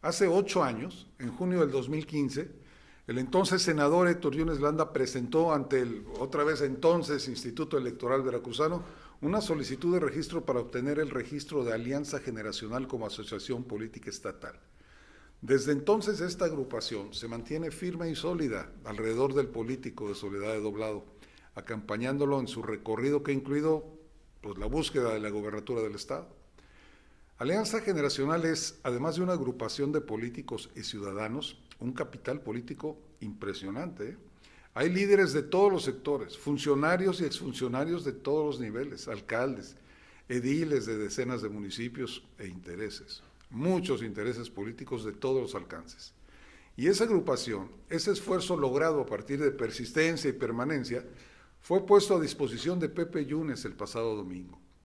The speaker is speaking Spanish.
Hace ocho años, en junio del 2015, el entonces senador Héctor Yunes Landa presentó ante el otra vez entonces Instituto Electoral Veracruzano una solicitud de registro para obtener el registro de Alianza Generacional como asociación política estatal. Desde entonces esta agrupación se mantiene firme y sólida alrededor del político de Soledad de Doblado, acompañándolo en su recorrido que ha incluido pues, la búsqueda de la gobernatura del Estado. Alianza Generacional es, además de una agrupación de políticos y ciudadanos, un capital político impresionante. ¿eh? Hay líderes de todos los sectores, funcionarios y exfuncionarios de todos los niveles, alcaldes, ediles de decenas de municipios e intereses, muchos intereses políticos de todos los alcances. Y esa agrupación, ese esfuerzo logrado a partir de persistencia y permanencia, fue puesto a disposición de Pepe Yunes el pasado domingo